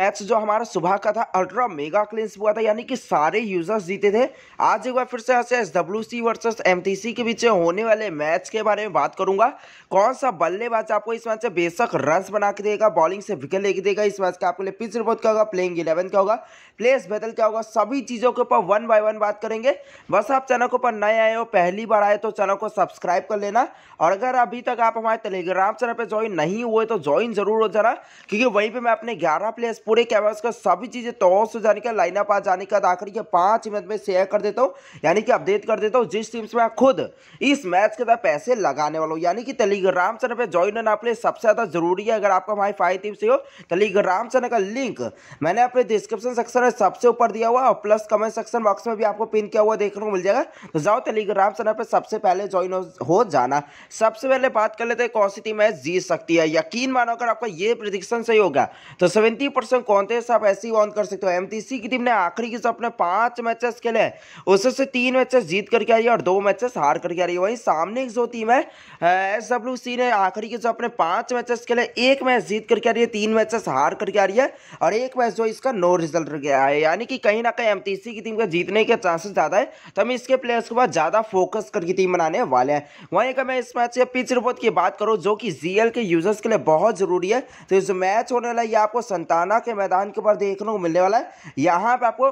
match जो हमारा सुबह का था अल्ट्रा मेगा क्लिंस हुआ था यानी कि सारे यूजर्स जीते थे आज एक बार फिर से ऐसे S W C versus M T C के बीच होने वाले मैच के बारे में बात करूंगा कौन सा बल्लेबाज आपको इस मैच से बेशक रन बना के देगा बॉलिंग से विकेट लेके देगा इस मैच का आपके लिए पिच रिपोर्ट क्या होगा प्लेइंग इलेवन क्या होगा प्लेस बेटल क्या होगा सभी चीज़ों के ऊपर वन बाय वन बात करेंगे बस आप चैनल के ऊपर नए आए हो पहली बार आए तो चैनल को सब्सक्राइब कर लेना और अगर अभी तक आप हमारे टेलीग्राम चैनल पर ज्वाइन नहीं हुए तो ज्वाइन जरूर हो जाना क्योंकि वहीं पर मैं अपने ग्यारह प्लेयर्स पूरे कैमरा का सभी चीज़ें तो हो जाने का लाइनअप आ जाने का आखिर के पांच मिनट में शेयर कर देता हूँ यानी कि अपडेट कर देता हूँ जिस टीम से मैं खुद इस मैच के अंदर पैसे लगाने वाला हूँ यानी कि टेलीग्राम चैनल पर ज्वाइन होना आपके लिए सबसे ज़्यादा जरूरी है अगर आपका हमारी फाइव टीम से हो टेलीग्राम चैनल का लिंक मैंने अपने डिस्क्रिप्शन सेक्शन में सबसे ऊपर दिया हुआ और प्लस कमेंट सेक्शन बॉक्स में भी आपको पिन किया हुआ देखने को मिल जाएगा तो जाओ टेलीग्राम चैनल पर सबसे पहले ज्वाइन हो जाना सबसे पहले बात कर लेते हैं कौन सी टीम है जीत सकती है यकीन मानो अगर आपका ये प्रदिक्शन सही होगा तो सेवेंटी कप्तान कौन थे आप ऐसे ही ऑन कर सकते हो एमटीसी की टीम ने आखिरी किस अपने पांच मैचेस खेले उससे से तीन मैचेस जीत करके आई है और दो मैचेस हार करके आ रही है वहीं सामने जो टीम है एस डब्ल्यू सी ने आखिरी किस अपने पांच मैचेस खेले एक मैच जीत करके आ रही है तीन मैचेस हार करके आ रही है और एक मैच जो इसका नो रिजल्ट गया है यानी कि कहीं ना कहीं एमटीसी की टीम का जीतने के चांसेस ज्यादा है तो हम इसके प्लेयर्स के बाद ज्यादा फोकस करके टीम बनाने वाले हैं वहीं अगर मैं इस मैच के पिच रिपोर्ट की बात करूँ जो कि जीएल के यूजर्स के लिए बहुत जरूरी है तो इस मैच होने वाला है आपको संताना के मैदान के ऊपर देखने को मिलने वाला है यहाँ पर आपको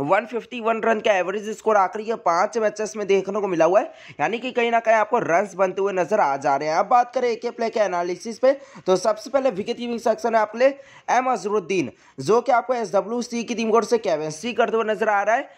151 रन का एवरेज स्कोर आखिरी के पांच मैचेस में देखने को मिला हुआ है यानी कि कहीं ना कहीं आपको रन बनते हुए नजर आ जा रहे हैं अब बात करें एक प्ले के एनालिसिस पे तो सबसे पहले विकेट कीपिंग सेक्शन है आपके लिए एम अजरुद्दीन जो कि आपको एस डब्ल्यू सी की टीम कोर्ट से कैवेंसी करते हुए नजर आ रहा है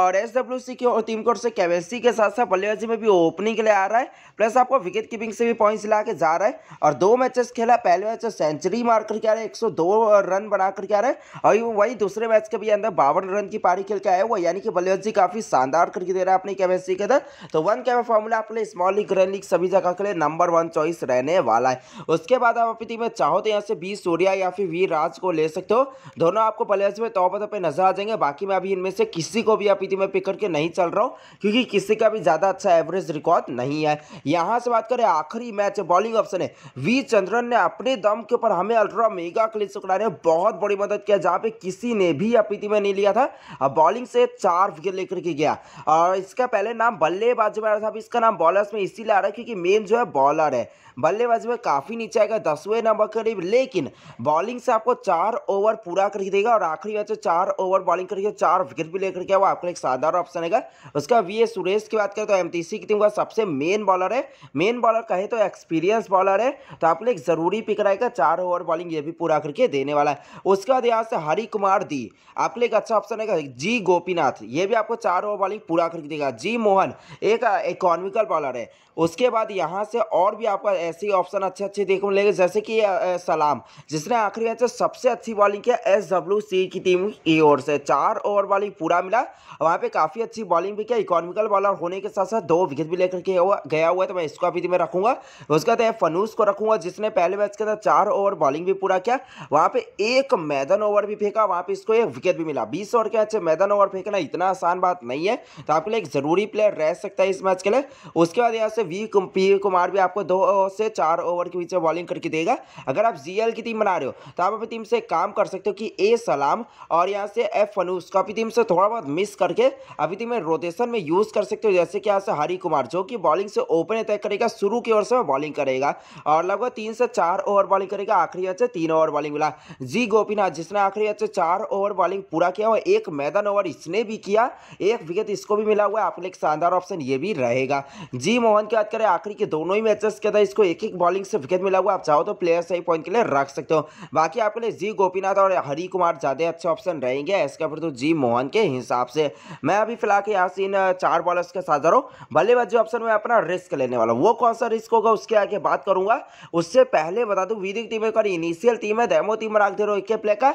और एस डब्ल्यू सी की टीम कोर्ट से कैवेंसी के साथ साथ बल्लेबाजी में भी ओपनिंग के लिए आ रहा है प्लस आपको विकेट कीपिंग से भी पॉइंट्स ला के जा रहा है और दो मैचेस खेला पहले मैच सेंचुरी मार करके आ रहा है एक रन बना करके आ रहा है और वही दूसरे मैच के भी अंदर बावन रन की पारी पारी खेल के आया हुआ यानी कि जी काफ़ी शानदार करके दे रहा है अपनी कैपेसिटी के अंदर तो वन कैमरा फॉर्मूला अपने स्मॉल लीग ग्रैंड लीग सभी जगह के लिए नंबर वन चॉइस रहने वाला है उसके बाद आप अपनी टीम में चाहो तो यहाँ से बी सूर्या या फिर वी राज को ले सकते हो दोनों आपको बल्लेबाजी में तौबा तो पे नजर आ जाएंगे बाकी मैं अभी इनमें से किसी को भी अपनी टीम में पिक करके नहीं चल रहा हूँ क्योंकि किसी का भी ज़्यादा अच्छा एवरेज रिकॉर्ड नहीं है यहाँ से बात करें आखिरी मैच बॉलिंग ऑप्शन है वी चंद्रन ने अपने दम के ऊपर हमें अल्ट्रा मेगा क्लिप्स उकड़ाने में बहुत बड़ी मदद किया जहाँ पे किसी ने भी अपनी टीम में नहीं लिया था अब बॉलिंग से चार विकेट लेकर के गया और इसका पहले नाम बल्लेबाजी में आ रहा था इसका नाम बॉलर्स में इसीलिए आ रहा है क्योंकि मेन जो है बॉलर है बल्लेबाजी में काफ़ी नीचे आएगा दसवें नंबर करीब लेकिन बॉलिंग से आपको चार ओवर पूरा करके देगा और आखिरी मैच चार ओवर बॉलिंग करके चार विकेट भी लेकर के वो आपका एक साधारण ऑप्शन है उसका वी सुरेश की बात करें तो एम की टीम का सबसे मेन बॉलर है मेन बॉलर कहे तो एक्सपीरियंस बॉलर है तो आप एक जरूरी पिक रहेगा चार ओवर बॉलिंग ये भी पूरा करके देने वाला है उसके बाद यहाँ से हरी कुमार दी आपके लिए एक अच्छा ऑप्शन है जी गोपीनाथ ये भी आपको चार ओवर बॉलिंग पूरा करके देगा जी मोहन एक इकोनॉमिकल बॉलर है उसके बाद यहाँ से और भी आपका ऐसे ऑप्शन अच्छे अच्छे देखने को मिलेंगे जैसे कि सलाम जिसने आखिरी मैच में सबसे अच्छी बॉलिंग किया एस डब्ल्यू सी की टीम की ओर से चार ओवर बॉलिंग पूरा मिला वहाँ पे काफ़ी अच्छी बॉलिंग भी किया इकोनॉमिकल बॉलर होने के साथ साथ दो विकेट भी लेकर के गया हुआ है तो मैं इसको अभी मैं रखूँगा उसके बाद फनूस को रखूँगा जिसने पहले मैच के अंदर चार ओवर बॉलिंग भी पूरा किया वहाँ पर एक मैदान ओवर भी फेंका वहाँ पर इसको एक विकेट भी मिला बीस ओवर के मैच मैदान ओवर फेंकना इतना आसान बात नहीं है तो आपके लिए एक ज़रूरी प्लेयर रह सकता है इस मैच के लिए उसके बाद यहाँ से वी पी कुमार भी आपको दो से चार ओवर के बीच में बॉलिंग करके देगा अगर आप जी की टीम बना रहे हो तो आप अपनी टीम से काम कर सकते हो कि ए सलाम और यहाँ से एफ फनूस को अपनी टीम से थोड़ा बहुत मिस करके अभी टीम रोटेशन में यूज़ कर सकते हो जैसे कि यहाँ से हरी कुमार जो कि बॉलिंग से ओपन अटैक करेगा शुरू की ओर से बॉलिंग करेगा और लगभग तीन से चार ओवर बॉलिंग करेगा आखिरी अच्छे तीन ओवर बॉलिंग मिला जी गोपीनाथ जिसने आखिरी अच्छे चार ओवर बॉलिंग पूरा किया और एक मैदान टर्न ओवर इसने भी किया एक विकेट इसको भी मिला हुआ है आपके लिए शानदार ऑप्शन ये भी रहेगा जी मोहन की बात करें आखिरी के दोनों ही मैचेस के अंदर इसको एक एक बॉलिंग से विकेट मिला हुआ आप चाहो तो प्लेयर सही पॉइंट के लिए रख सकते हो बाकी आपके लिए जी गोपीनाथ और हरी कुमार ज़्यादा अच्छे ऑप्शन रहेंगे इसके पर तो जी मोहन के हिसाब से मैं अभी फिलहाल के यहाँ से इन चार बॉलर्स के साथ जा रहा हूँ बल्लेबाजी ऑप्शन में अपना रिस्क लेने वाला हूँ वो कौन सा रिस्क होगा उसके आगे बात करूंगा उससे पहले बता दू विधिक टीम इनिशियल टीम है डेमो टीम रख दे रहा हूँ एक प्ले का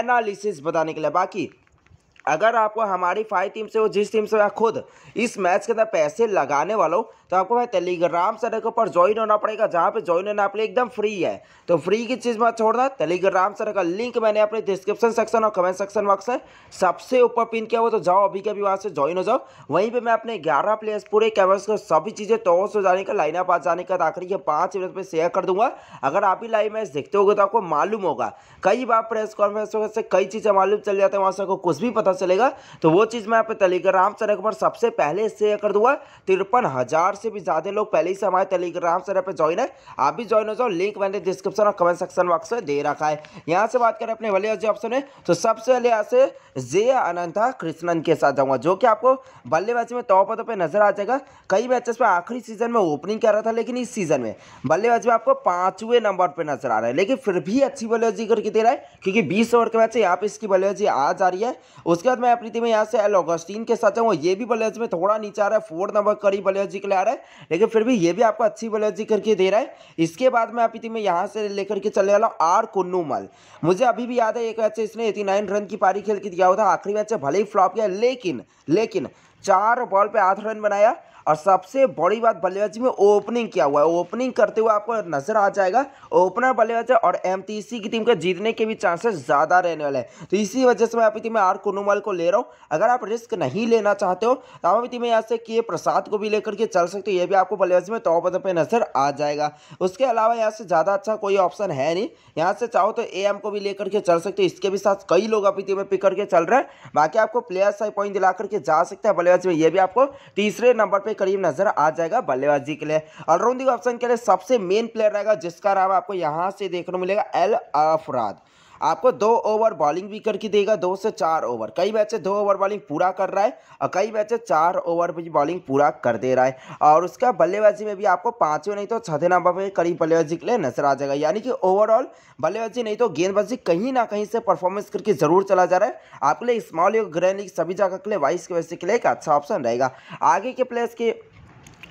एनालिसिस बताने के लिए बाकी अगर आपको हमारी फाइव टीम से हो जिस टीम से खुद इस मैच के अंदर पैसे लगाने वालों तो आपको भाई टेलीग्राम के ऊपर ज्वाइन होना पड़ेगा जहाँ पे ज्वाइन होना आप लिए एकदम फ्री है तो फ्री की चीज़ मत छोड़ना टेलीग्राम सर्कल का लिंक मैंने अपने डिस्क्रिप्शन सेक्शन और कमेंट सेक्शन बॉक्स में सबसे ऊपर पिन किया हुआ तो जाओ अभी के अभी वहाँ से ज्वाइन हो जाओ वहीं पर मैं अपने ग्यारह प्लेयर्स पूरे कैमर्स को सभी चीज़ें तो हो जाने का लाइन आप जाने का आखिरी के पाँच मिनट में शेयर कर दूंगा अगर आप ही लाइव मैच देखते हो तो आपको मालूम होगा कई बार प्रेस कॉन्फ्रेंस से कई चीज़ें मालूम चल जाते हैं वहाँ से आपको कुछ भी पता चलेगा तो वो चीज़ मैं आप पे टेलीग्राम चैनल पर सबसे पहले शेयर कर दूंगा तिरपन हज़ार से भी ज़्यादा लोग पहले ही से हमारे टेलीग्राम चैनल पर ज्वाइन है आप भी ज्वाइन हो जाओ लिंक मैंने डिस्क्रिप्शन और कमेंट सेक्शन बॉक्स में दे रखा है यहाँ से बात करें अपने वाले जो ऑप्शन है तो सबसे पहले यहाँ से जे अनंता कृष्णन के साथ जाऊँगा जो कि आपको बल्लेबाजी में तौर पर नजर आ जाएगा कई मैचेस में आखिरी सीजन में ओपनिंग कर रहा था लेकिन इस सीजन में बल्लेबाजी में आपको पाँचवें नंबर पर नजर आ रहा है लेकिन फिर भी अच्छी बल्लेबाजी करके दे रहा है क्योंकि बीस ओवर के मैच यहाँ पे इसकी बल्लेबाजी आ जा रही है उसके बाद मैं अपनी टीम यहाँ से एल ऑगस्टीन के साथ जाऊँगा ये भी बल्लेबाजी में थोड़ा नीचे आ रहा है फोर्थ नंबर करीब बल्लेबाजी के लिए आ रहा है लेकिन फिर भी ये भी आपको अच्छी बॉलर्जी करके दे रहा है इसके बाद में आप इतनी में यहाँ से लेकर के चलने वाला आर कुन्नूमल मुझे अभी भी याद है एक मैच इसने एटी नाइन रन की पारी खेल के दिया हुआ था आखिरी मैच भले ही फ्लॉप किया लेकिन लेकिन चार बॉल पे आठ रन बनाया और सबसे बड़ी बात बल्लेबाजी में ओपनिंग किया हुआ है ओपनिंग करते हुए आपको नजर आ जाएगा ओपनर बल्लेबाज और एम की टीम के जीतने के भी चांसेस ज़्यादा रहने वाले हैं तो इसी वजह से मैं आपकी टीम आर कुनुमल को ले रहा हूँ अगर आप रिस्क नहीं लेना चाहते हो तो आप टीम यहाँ से के प्रसाद को भी लेकर के चल सकते हो ये भी आपको बल्लेबाजी में तौबा पे नजर आ जाएगा उसके अलावा यहाँ से ज़्यादा अच्छा कोई ऑप्शन है नहीं यहाँ से चाहो तो ए को भी लेकर के चल सकते हो इसके भी साथ कई लोग अपनी टीम में पिक करके चल रहे हैं बाकी आपको प्लेयर साई पॉइंट दिला करके जा सकते हैं बल्लेबाजी में ये भी आपको तीसरे नंबर पर करीब नजर आ जाएगा बल्लेबाजी के लिए ऑलराउंडिंग ऑप्शन के लिए सबसे मेन प्लेयर रहेगा जिसका नाम आपको यहाँ से देखने को मिलेगा एल अफराद आपको दो ओवर बॉलिंग भी करके देगा दो से चार ओवर कई बैचे दो ओवर बॉलिंग पूरा कर रहा है और कई बैचे चार ओवर भी बॉलिंग पूरा कर दे रहा है और उसका बल्लेबाजी में भी आपको पाँचवें नहीं तो छठे नंबर पर करीब बल्लेबाजी के लिए नजर आ जाएगा यानी कि ओवरऑल बल्लेबाजी नहीं तो गेंदबाजी कहीं ना कहीं से परफॉर्मेंस करके जरूर चला जा रहा है आपके लिए स्मॉल लीग ग्रैंड लीग सभी जगह के लिए वाइस के वैसे के लिए एक अच्छा ऑप्शन रहेगा आगे के प्लेयर्स के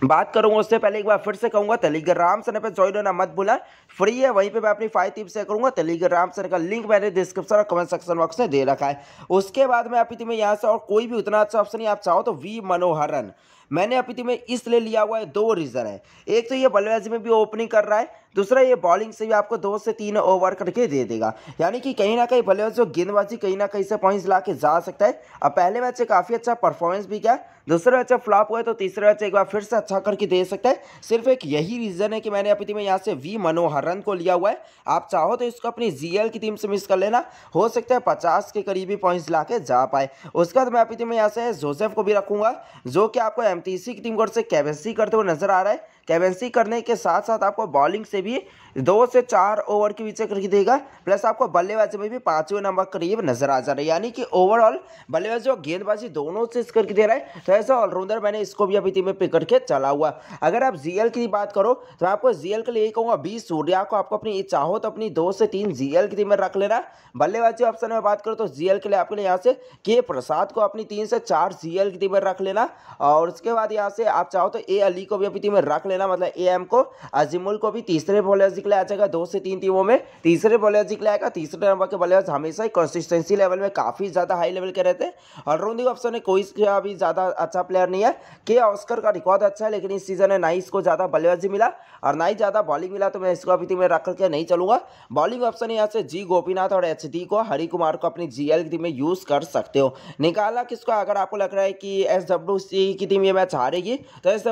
बात करूंगा उससे पहले एक बार फिर से कहूंगा टेलीग्राम से पे ज्वाइन होना मत भूला फ्री है वहीं पे मैं अपनी फाइव टिप्स से करूंगा टेलीग्राम से का लिंक मैंने डिस्क्रिप्शन और कमेंट सेक्शन बॉक्स में दे रखा है उसके बाद मैं अभी तुम्हें यहाँ से और कोई भी उतना अच्छा ऑप्शन आप चाहो तो वी मनोहरन मैंने अपीति में इसलिए लिया हुआ है दो रीज़न है एक तो ये बल्लेबाजी में भी ओपनिंग कर रहा है दूसरा ये बॉलिंग से भी आपको दो से तीन ओवर करके दे देगा यानी कि कहीं ना कहीं बल्लेबाज गेंदबाजी कहीं ना कहीं से पॉइंट्स ला के जा सकता है अब पहले मैच से काफ़ी अच्छा परफॉर्मेंस भी किया दूसरा मैच फ्लॉप हुआ तो तीसरे मैच एक बार फिर से अच्छा करके दे सकता है सिर्फ एक यही रीज़न है कि मैंने अपीति में यहाँ से वी मनोहरन को लिया हुआ है आप चाहो तो इसको अपनी एल की टीम से मिस कर लेना हो सकता है पचास के करीबी पॉइंट्स ला के जा पाए उसके बाद मैं अपनी में यहाँ से जोसेफ को भी रखूँगा जो कि आपको एमटीसी की टीम की ओर से कैबेसी करते हुए नजर आ रहा है कैबेंसी करने के साथ साथ आपको बॉलिंग से भी दो से चार ओवर के बीच करके देगा प्लस आपको बल्लेबाजी में भी पांचवें नंबर करीब नजर आ जा रहा है यानी कि ओवरऑल बल्लेबाजी और गेंदबाजी दोनों से करके दे रहा है तो ऐसा ऑलराउंडर मैंने इसको भी अभी टीम में पिक करके चला हुआ अगर आप जीएल की बात करो तो मैं आपको जीएल के लिए यही कहूँगा बीस सूर्या को आपको अपनी चाहो तो अपनी दो से तीन जीएल की टीम में रख लेना बल्लेबाजी ऑप्शन में बात करो तो जीएल के लिए आपके लिए यहाँ से के प्रसाद को अपनी तीन से चार एल की टीम में रख लेना और उसके बाद यहाँ से आप चाहो तो ए अली को भी अपनी टीम में रख लेना लेना मतलब ए एम को अजीमुल को भी तीसरे बॉलर दिखलाया जाएगा दो से तीन टीमों में तीसरे बॉलर दिखलाएगा तीसरे नंबर के बॉलर हमेशा ही कंसिस्टेंसी लेवल में काफ़ी ज़्यादा हाई लेवल के रहते हैं ऑलराउंडिंग ऑप्शन में कोई अभी ज़्यादा अच्छा प्लेयर नहीं है के ऑस्कर का रिकॉर्ड अच्छा है लेकिन इस सीजन में ना ही इसको ज़्यादा बल्लेबाजी मिला और ना ही ज़्यादा बॉलिंग मिला तो मैं इसको अभी तक तो में रख करके नहीं चलूंगा बॉलिंग ऑप्शन यहाँ से जी गोपीनाथ और एच को हरि कुमार को अपनी जी एल टीम में यूज़ कर सकते हो निकाला किसको अगर आपको लग रहा है कि एस की टीम ये मैच हारेगी तो एस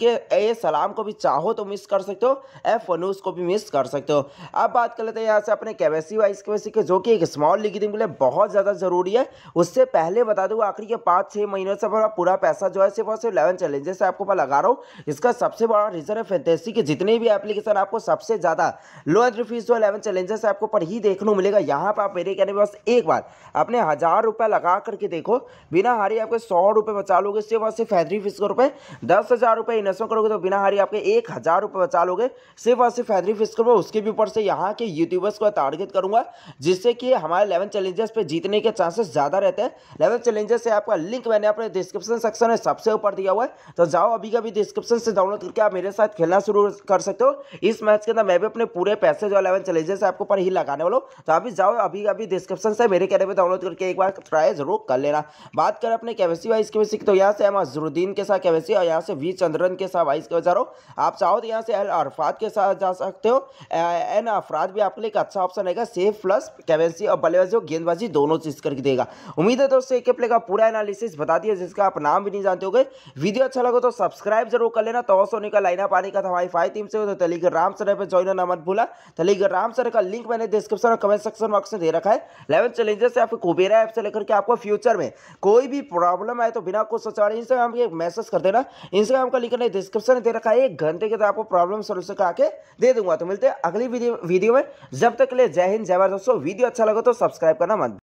के ए सलाम एग्जाम को भी चाहो तो मिस कर सकते हो एफ वन उसको भी मिस कर सकते हो अब बात कर लेते हैं यहाँ से अपने केवेसी वाइस केवेसी के जो कि एक स्मॉल लीग टीम के लिए बहुत ज़्यादा जरूरी है उससे पहले बता दूँ आखिरी के पाँच छः महीनों से हमारा पूरा पैसा जो है सिर्फ और सिर्फ इलेवन चैलेंजेस से आपको मैं लगा रहा हूँ इसका सबसे बड़ा रीज़न है फेंटेसी के जितने भी एप्लीकेशन आपको सबसे ज़्यादा लो एंट्री फीस जो इलेवन चैलेंजेस आपको पर ही देखने को मिलेगा यहाँ पर आप मेरे कहने में बस एक बार अपने हज़ार रुपये लगा करके देखो बिना हारी आपके सौ रुपये बचा लोगे सिर्फ और सिर्फ एंट्री फीस के रुपये दस हज़ार रुपये इन्वेस्टमेंट करोगे तो बिना हारी आपके एक हज़ार रुपये बचा लोगे सिर्फ और सिर्फ हैदरी फिस्कर पर उसके भी ऊपर से यहाँ के यूट्यूबर्स को टारगेट करूंगा जिससे कि हमारे इलेवन चैलेंजेस पे जीतने के चांसेस ज़्यादा रहते हैं इलेवन चैलेंजेस से आपका लिंक मैंने अपने डिस्क्रिप्शन सेक्शन में सबसे ऊपर दिया हुआ है तो जाओ अभी कभी डिस्क्रिप्शन से डाउनलोड करके आप मेरे साथ खेलना शुरू कर सकते हो इस मैच के अंदर मैं भी अपने पूरे पैसे जो इलेवन चैलेंजेस आपको पर ही लगाने वालों तो अभी जाओ अभी अभी डिस्क्रिप्शन से मेरे कैरे पर डाउनलोड करके एक बार ट्राई जरूर कर लेना बात करें अपने केवेसी वाइस के तो यहाँ से हम अजरुद्दीन के साथ केवेसी और यहाँ से वी चंद्रन के साथ वाइस के बजा करो आप चाहो तो यहाँ से एल अरफात के साथ जा सकते हो एन अफराद भी आपके लिए एक अच्छा ऑप्शन रहेगा सेफ प्लस कैवेंसी और बल्लेबाजी और गेंदबाजी दोनों चीज़ करके देगा उम्मीद है दोस्तों एक प्ले का पूरा एनालिसिस बता दिया जिसका आप नाम भी नहीं जानते हो वीडियो अच्छा लगे तो सब्सक्राइब जरूर कर लेना तो सोनी का लाइना पानी का हमारी फाइव टीम से हो तो टेलीग्राम सर पर ज्वाइन होना मत भूला टेलीग्राम सर का लिंक मैंने डिस्क्रिप्शन और कमेंट सेक्शन बॉक्स में दे रखा है इलेवन चैलेंजेस या फिर कुबेरा ऐप से लेकर के आपको फ्यूचर में कोई भी प्रॉब्लम आए तो बिना कुछ सोचा इंस्टाग्राम के मैसेज कर देना इंस्टाग्राम का लिंक मैंने डिस्क्रिप्शन में दे रखा है का एक घंटे के तो आपको प्रॉब्लम सोल्यूशन का आके दे दूंगा तो मिलते हैं अगली वीडियो वीडियो में जब तक के लिए जय हिंद जय भारत दोस्तों वीडियो अच्छा लगा तो सब्सक्राइब करना मत